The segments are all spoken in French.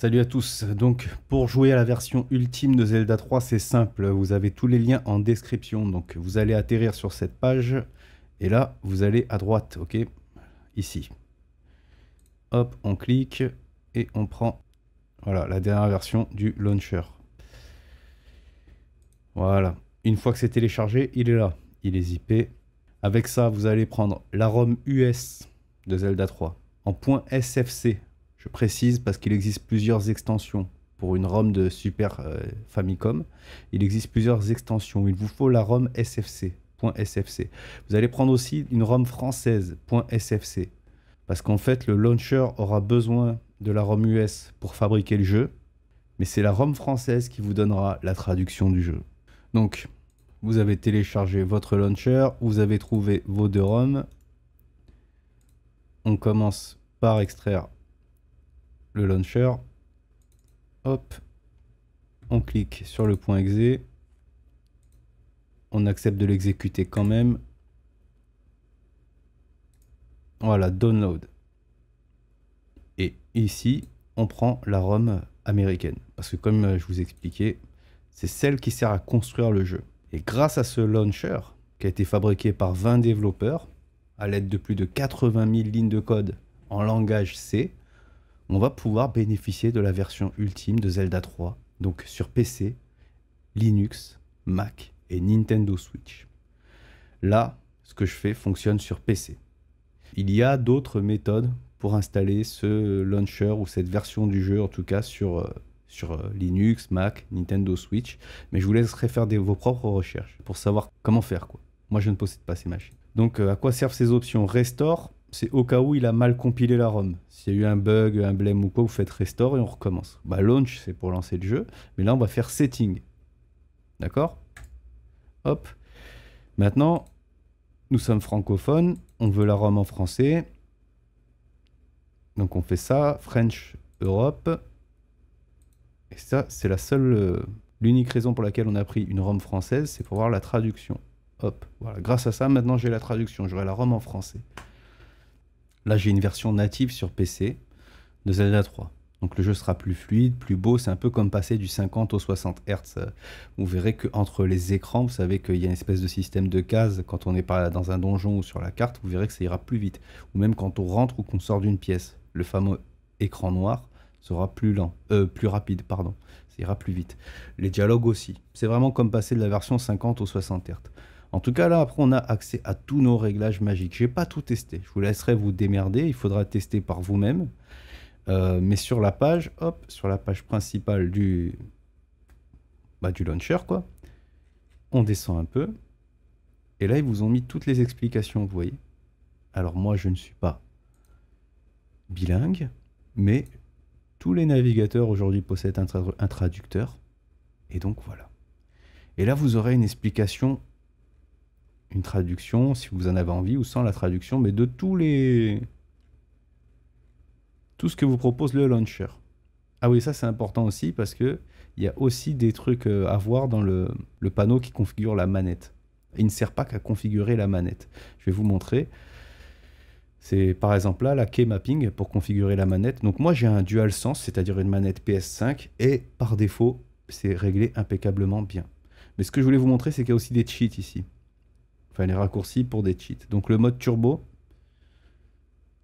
Salut à tous. Donc, pour jouer à la version ultime de Zelda 3, c'est simple. Vous avez tous les liens en description. Donc, vous allez atterrir sur cette page. Et là, vous allez à droite, ok Ici. Hop, on clique et on prend voilà, la dernière version du launcher. Voilà. Une fois que c'est téléchargé, il est là. Il est zippé. Avec ça, vous allez prendre la ROM US de Zelda 3 en point .sfc je précise parce qu'il existe plusieurs extensions pour une ROM de Super euh, Famicom. Il existe plusieurs extensions. Il vous faut la ROM SFC. Vous allez prendre aussi une ROM française .sfc parce qu'en fait le launcher aura besoin de la ROM US pour fabriquer le jeu, mais c'est la ROM française qui vous donnera la traduction du jeu. Donc vous avez téléchargé votre launcher, vous avez trouvé vos deux ROM. On commence par extraire le launcher. Hop, on clique sur le point exe. On accepte de l'exécuter quand même. Voilà, download. Et ici, on prend la ROM américaine. Parce que comme euh, je vous expliquais, c'est celle qui sert à construire le jeu. Et grâce à ce launcher, qui a été fabriqué par 20 développeurs, à l'aide de plus de 80 000 lignes de code en langage C, on va pouvoir bénéficier de la version ultime de Zelda 3, donc sur PC, Linux, Mac et Nintendo Switch. Là, ce que je fais fonctionne sur PC. Il y a d'autres méthodes pour installer ce launcher ou cette version du jeu, en tout cas sur, euh, sur euh, Linux, Mac, Nintendo Switch, mais je vous laisserai faire vos propres recherches pour savoir comment faire. Quoi. Moi, je ne possède pas ces machines. Donc, euh, à quoi servent ces options Restore c'est au cas où il a mal compilé la ROM. S'il y a eu un bug, un blème ou quoi, vous faites restore et on recommence. Bah, launch, c'est pour lancer le jeu. Mais là, on va faire setting. D'accord Hop. Maintenant, nous sommes francophones. On veut la ROM en français. Donc, on fait ça. French Europe. Et ça, c'est la seule. Euh, l'unique raison pour laquelle on a pris une ROM française, c'est pour voir la traduction. Hop, voilà. Grâce à ça, maintenant j'ai la traduction. J'aurai la ROM en français. Là, j'ai une version native sur PC de Zelda 3. Donc le jeu sera plus fluide, plus beau. C'est un peu comme passer du 50 au 60 Hz. Vous verrez qu'entre les écrans, vous savez qu'il y a une espèce de système de cases. Quand on n'est pas dans un donjon ou sur la carte, vous verrez que ça ira plus vite. Ou même quand on rentre ou qu'on sort d'une pièce, le fameux écran noir sera plus lent, euh, plus rapide, pardon. Ça ira plus vite. Les dialogues aussi. C'est vraiment comme passer de la version 50 au 60 Hz. En tout cas, là, après, on a accès à tous nos réglages magiques. Je n'ai pas tout testé. Je vous laisserai vous démerder. Il faudra tester par vous-même. Euh, mais sur la page, hop, sur la page principale du, bah, du launcher, quoi, on descend un peu. Et là, ils vous ont mis toutes les explications, vous voyez. Alors moi, je ne suis pas bilingue, mais tous les navigateurs aujourd'hui possèdent un traducteur. Et donc voilà. Et là, vous aurez une explication une traduction si vous en avez envie ou sans la traduction, mais de tous les. Tout ce que vous propose le launcher. Ah oui, ça c'est important aussi parce que il y a aussi des trucs euh, à voir dans le, le panneau qui configure la manette. Il ne sert pas qu'à configurer la manette. Je vais vous montrer. C'est par exemple là la key mapping pour configurer la manette. Donc moi j'ai un dual sens, c'est-à-dire une manette PS5 et par défaut c'est réglé impeccablement bien. Mais ce que je voulais vous montrer c'est qu'il y a aussi des cheats ici les raccourcis pour des cheats. Donc le mode turbo,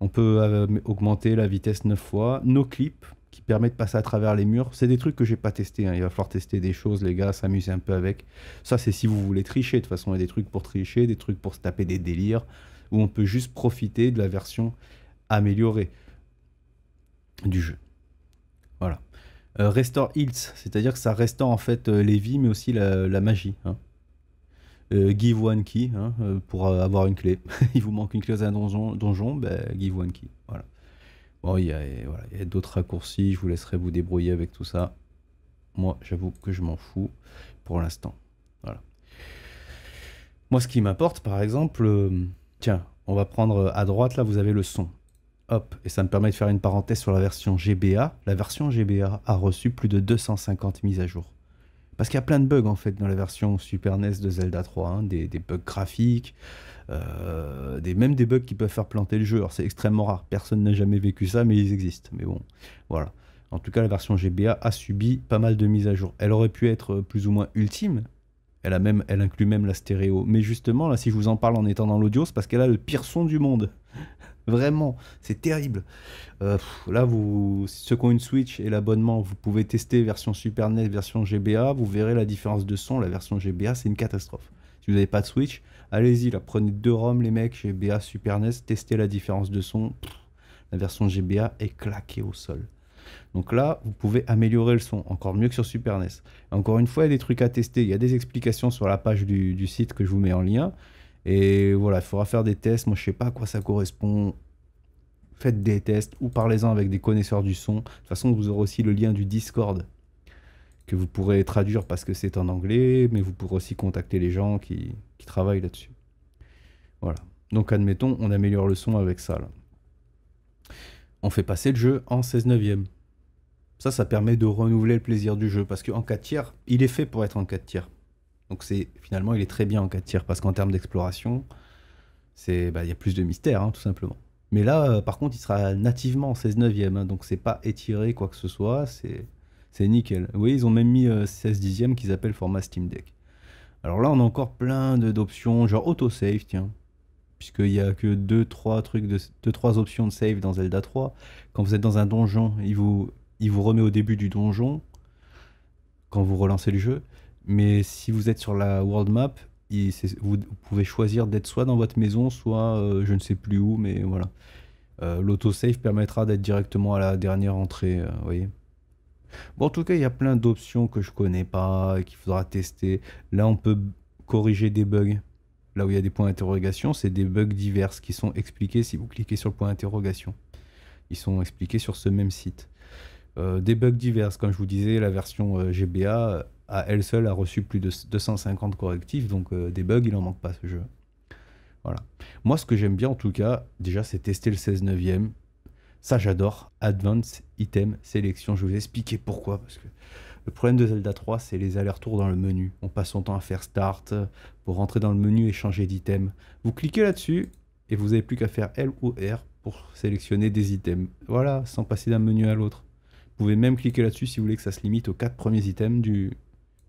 on peut euh, augmenter la vitesse 9 fois. Nos clips qui permet de passer à travers les murs. C'est des trucs que j'ai pas testé. Hein. Il va falloir tester des choses, les gars, s'amuser un peu avec. Ça, c'est si vous voulez tricher. De toute façon, il y a des trucs pour tricher, des trucs pour se taper des délires, où on peut juste profiter de la version améliorée du jeu. Voilà. Euh, Restore Heals, c'est-à-dire que ça restaure en fait euh, les vies, mais aussi la, magie. Hein. Euh, give one key hein, euh, pour avoir une clé. Il vous manque une clé dans un donjon, donjon ben, give one key. Voilà. il y a, d'autres raccourcis, je vous laisserai vous débrouiller avec tout ça. Moi, j'avoue que je m'en fous pour l'instant. Voilà. Moi, ce qui m'importe par exemple, euh, tiens, on va prendre à droite, là, vous avez le son. Hop, et ça me permet de faire une parenthèse sur la version GBA. La version GBA a reçu plus de 250 mises à jour. Parce qu'il y a plein de bugs en fait dans la version Super NES de Zelda 3, hein. des, bugs graphiques, euh, des, même des bugs qui peuvent faire planter le jeu. Alors c'est extrêmement rare, personne n'a jamais vécu ça, mais ils existent. Mais bon, voilà. En tout cas, la version GBA a subi pas mal de mises à jour. Elle aurait pu être plus ou moins ultime. Elle, a même, elle inclut même la stéréo. Mais justement, là, si je vous en parle en étant dans l'audio, c'est parce qu'elle a le pire son du monde. Vraiment, c'est terrible. Euh, là, vous, ceux qui ont une Switch et l'abonnement, vous pouvez tester version Super NES, version GBA. Vous verrez la différence de son. La version GBA, c'est une catastrophe. Si vous n'avez pas de Switch, allez-y, là, prenez deux ROM, les mecs, GBA, Super NES, testez la différence de son. la version GBA est claquée au sol. Donc là, vous pouvez améliorer le son, encore mieux que sur Super NES. Encore une fois, il y a des trucs à tester. Il y a des explications sur la page du site que je vous mets en lien. Et voilà, il faudra faire des tests. Moi, je sais pas à quoi ça correspond. Faites des tests ou parlez-en avec des connaisseurs du son. De toute façon, vous aurez aussi le lien du Discord que vous pourrez traduire parce que c'est en anglais, mais vous pourrez aussi contacter les gens qui, travaillent là-dessus. Voilà. Donc, admettons, on améliore le son avec ça. On fait passer le jeu en 16 neuvième. Ça, ça permet de renouveler le plaisir du jeu parce qu'en 4 tiers, il est fait pour être en 4 tiers. Donc c'est finalement, il est très bien en 4 tir parce qu'en termes d'exploration, c'est bah, il y a plus de mystère, hein, tout simplement. Mais là, euh, par contre, il sera nativement 16 9 hein, donc c'est pas étiré quoi que ce soit, c'est c'est nickel. Oui ils ont même mis 16 16 e qu'ils appellent format Steam Deck. Alors là, on a encore plein d'options, genre autosave, tiens. Puisqu'il n'y a que 2-3 trucs de, trois options de save dans Zelda 3. Quand vous êtes dans un donjon, il vous, il vous remet au début du donjon quand vous relancez le jeu. Mais si vous êtes sur la world map, vous, pouvez choisir d'être soit dans votre maison, soit euh, je ne sais plus où, mais voilà. Euh, L'autosave permettra d'être directement à la dernière entrée, euh, voyez. Bon, en tout cas, il y a plein d'options que je connais pas et qu'il faudra tester. Là, on peut corriger des bugs. Là où il y a des points d'interrogation, c'est des bugs divers qui sont expliqués si vous cliquez sur le point d'interrogation. Ils sont expliqués sur ce même site. Euh, des bugs divers, comme je vous disais, la version GBA elle seule a reçu plus de 250 correctifs, donc euh, des bugs, il en manque pas ce jeu. Voilà. Moi, ce que j'aime bien en tout cas, déjà, c'est tester le 16 neuvième. Ça, j'adore. Advance, Item Sélection. Je vais vous expliquer pourquoi. Parce que le problème de Zelda 3, c'est les allers-retours dans le menu. On passe son temps à faire Start pour rentrer dans le menu et changer d'item. Vous cliquez là-dessus et vous n'avez plus qu'à faire L ou R pour sélectionner des items. Voilà, sans passer d'un menu à l'autre. Vous pouvez même cliquer là-dessus si vous voulez que ça se limite aux quatre premiers items du,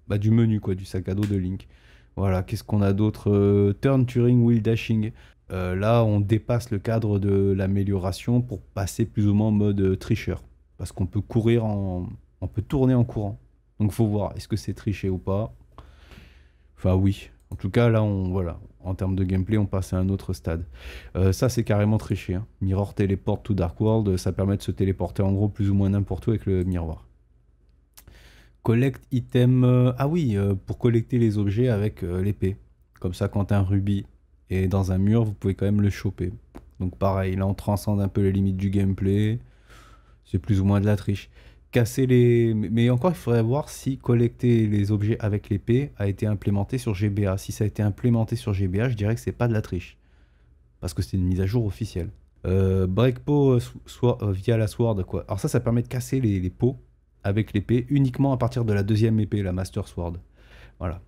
bah, du menu, quoi, du sac à dos de Link. Voilà, qu'est-ce qu'on a d'autre euh, Turn, Turing, Wheel Dashing. Euh, là, on dépasse le cadre de l'amélioration pour passer plus ou moins en mode euh, tricheur. Parce qu'on peut courir en. On peut tourner en courant. Donc, faut voir, est-ce que c'est triché ou pas Enfin, oui. En tout cas, là, on, voilà, en termes de gameplay, on passe à un autre stade. ça, c'est carrément triché. Hein. Mirror Teleport to Dark World, ça permet de se téléporter en gros plus ou moins n'importe où avec le miroir collecte item. Euh, ah oui, euh, pour collecter les objets avec euh, l'épée. Comme ça, quand un rubis est dans un mur, vous pouvez quand même le choper. Donc pareil, là on transcende un peu les limites du gameplay. C'est plus ou moins de la triche. Casser les... Mais encore, il faudrait voir si collecter les objets avec l'épée a été implémenté sur GBA. Si ça a été implémenté sur GBA, je dirais que c'est pas de la triche. Parce que c'est une mise à jour officielle. break pot via la sword, quoi. Alors ça, ça permet de casser les, les pots avec l'épée uniquement à partir de la deuxième épée, la Master Sword. Voilà.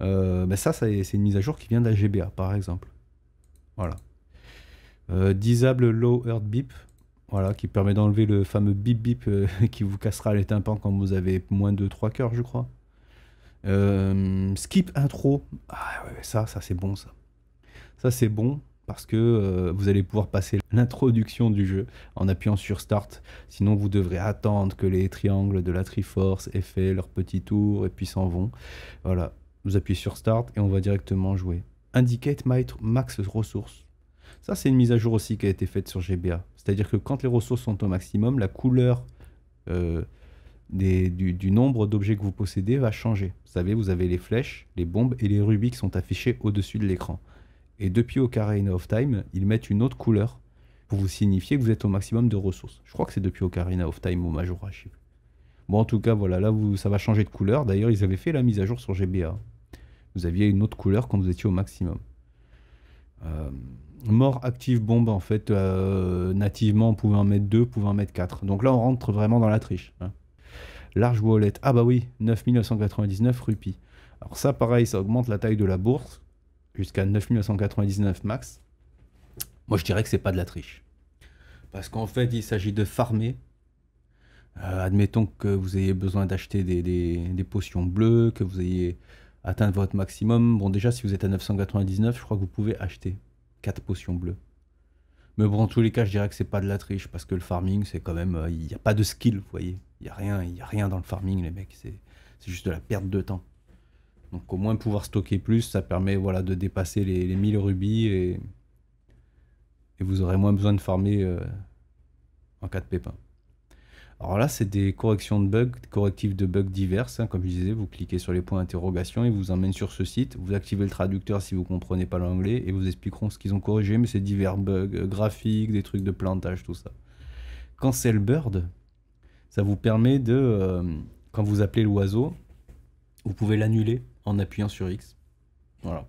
Euh, ben ça, c'est une mise à jour qui vient de la GBA, par exemple. Voilà. Euh, disable Low Earth Beep, voilà, qui permet d'enlever le fameux bip bip euh, qui vous cassera les tympans quand vous avez moins de 3 coeurs, je crois. skip intro, ah ouais, ça, ça c'est bon ça. Ça c'est bon parce que euh, vous allez pouvoir passer l'introduction du jeu en appuyant sur Start. Sinon, vous devrez attendre que les triangles de la Triforce aient fait leur petit tour et puis s'en vont. Voilà, vous appuyez sur Start et on va directement jouer. Indicate max ressources. Ça, c'est une mise à jour aussi qui a été faite sur GBA. C'est-à-dire que quand les ressources sont au maximum, la couleur euh, du, du, nombre d'objets que vous possédez va changer. Vous savez, vous avez les flèches, les bombes et les rubis qui sont affichés au-dessus de l'écran. Et depuis Ocarina of Time, ils mettent une autre couleur pour vous signifier que vous êtes au maximum de ressources. Je crois que c'est depuis Ocarina of Time au major archive Bon, en tout cas, voilà, là, ça va changer de couleur. D'ailleurs, ils avaient fait la mise à jour sur GBA. Vous aviez une autre couleur quand vous étiez au maximum. Euh, mort active bombe, en fait, euh, nativement, on pouvait en mettre 2, on pouvait en mettre 4. Donc là, on rentre vraiment dans la triche. Hein. Large wallet, ah bah oui, 9999 rupies. Alors ça, pareil, ça augmente la taille de la bourse jusqu'à 9999 max, moi je dirais que c'est pas de la triche. Parce qu'en fait, il s'agit de farmer. Euh, admettons que vous ayez besoin d'acheter des, potions bleues, que vous ayez atteint votre maximum. Bon, déjà, si vous êtes à 999, je crois que vous pouvez acheter 4 potions bleues. Mais bon, en tous les cas, je dirais que c'est pas de la triche parce que le farming, c'est quand même. Euh, il n'y a pas de skill, vous voyez. Il n'y a, rien, a rien dans le farming, les mecs. C'est juste de la perte de temps. Donc au moins pouvoir stocker plus, ça permet voilà, de dépasser les, 1000 rubis et, vous aurez moins besoin de farmer euh, en cas de pépin. Alors là, c'est des corrections de bugs, des correctifs de bugs diverses. Hein. Comme je disais, vous cliquez sur les points d'interrogation et vous emmènent sur ce site. Vous activez le traducteur si vous ne comprenez pas l'anglais et vous expliqueront ce qu'ils ont corrigé, mais c'est divers bugs euh, graphiques, des trucs de plantage, tout ça. Quand c'est le Bird, ça vous permet de, euh, quand vous appelez l'oiseau, vous pouvez l'annuler en appuyant sur X. Voilà.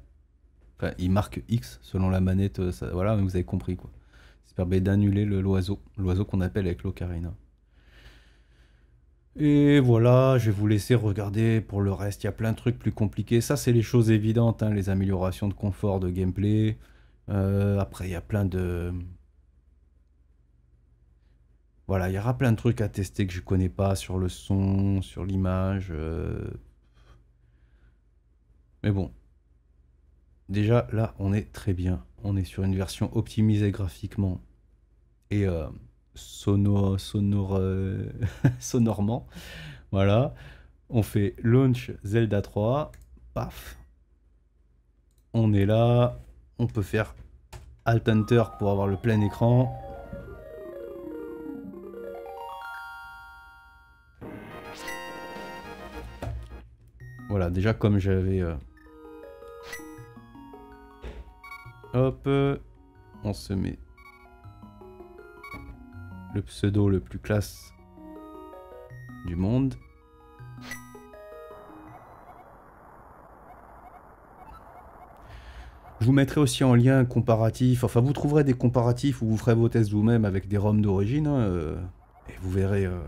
il marque X selon la manette, euh, voilà, vous avez compris quoi. Ça permet d'annuler l'oiseau, l'oiseau qu'on appelle avec l'ocarina. Et voilà, je vais vous laisser regarder pour le reste, il y a plein de trucs plus compliqués. Ça, c'est les choses évidentes, hein, les améliorations de confort, de gameplay. Euh, après, il y a plein de... Voilà, il y aura plein de trucs à tester que je connais pas sur le son, sur l'image. Euh, mais bon, déjà là, on est très bien. On est sur une version optimisée graphiquement et euh, sonore, euh, sonore, sonorement. Voilà. On fait launch Zelda 3. Paf. On est là. On peut faire Alt hunter pour avoir le plein écran. Voilà, déjà comme j'avais euh, Hop, on se met le pseudo le plus classe du monde. Je vous mettrai aussi en lien comparatif, enfin vous trouverez des comparatifs où vous ferez vos tests vous-même avec des ROM d'origine, hein, euh, et vous verrez euh,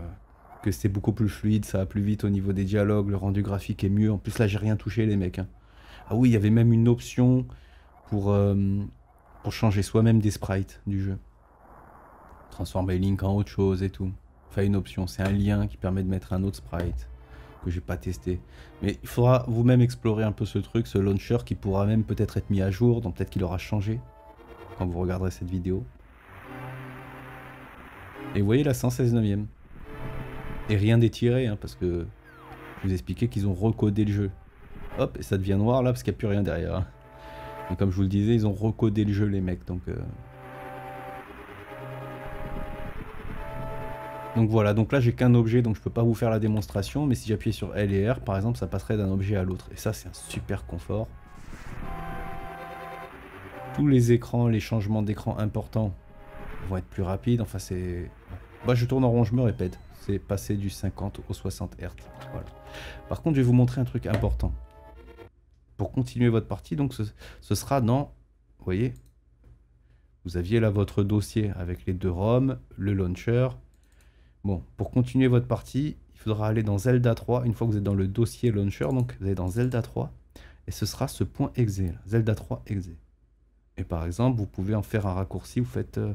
que c'est beaucoup plus fluide, ça va plus vite au niveau des dialogues, le rendu graphique est mieux, en plus là j'ai rien touché les mecs. Hein. Ah oui, il y avait même une option pour, euh, pour changer soi-même des sprites du jeu. Transformer Link en autre chose et tout. Enfin, une option, c'est un lien qui permet de mettre un autre sprite que j'ai pas testé. Mais il faudra vous-même explorer un peu ce truc, ce launcher qui pourra même peut-être être mis à jour, donc peut-être qu'il aura changé quand vous regarderez cette vidéo. Et vous voyez la 116 e Et rien d'étiré, hein, parce que je vous expliquais qu'ils ont recodé le jeu. Hop, et ça devient noir là parce qu'il n'y a plus rien derrière. Hein comme je vous le disais, ils ont recodé le jeu, les mecs. Donc, euh. donc voilà, donc là j'ai qu'un objet, donc je peux pas vous faire la démonstration. Mais si j'appuyais sur L et R, par exemple, ça passerait d'un objet à l'autre. Et ça, c'est un super confort. Tous les écrans, les changements d'écran importants vont être plus rapides. Enfin, c'est... Bah, je tourne en rond, je me répète. C'est passé du 50 au 60 Hz. Voilà. Par contre, je vais vous montrer un truc important pour continuer votre partie. Donc ce, sera dans, vous voyez, vous aviez là votre dossier avec les deux ROM, le launcher. Bon, pour continuer votre partie, il faudra aller dans Zelda 3. Une fois que vous êtes dans le dossier launcher, donc vous allez dans Zelda 3. Et ce sera ce point exe, Zelda 3 exe. Et par exemple, vous pouvez en faire un raccourci, vous faites... Euh,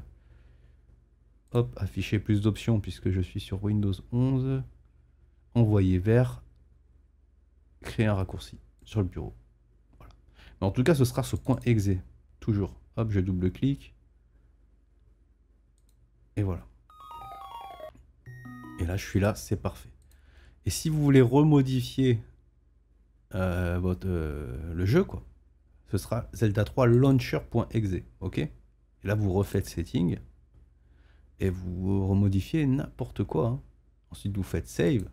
hop, afficher plus d'options puisque je suis sur Windows 11. Envoyer vers... Créer un raccourci sur le bureau en tout cas, ce sera ce point .exe. Toujours. Hop, je double-clique. Et voilà. Et là, je suis là, c'est parfait. Et si vous voulez remodifier euh, votre, euh, le jeu, quoi, ce sera Zelda 3 launcher.exe. Ok Et là, vous refaites setting et vous remodifiez n'importe quoi. Hein. Ensuite, vous faites save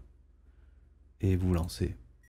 et vous lancez.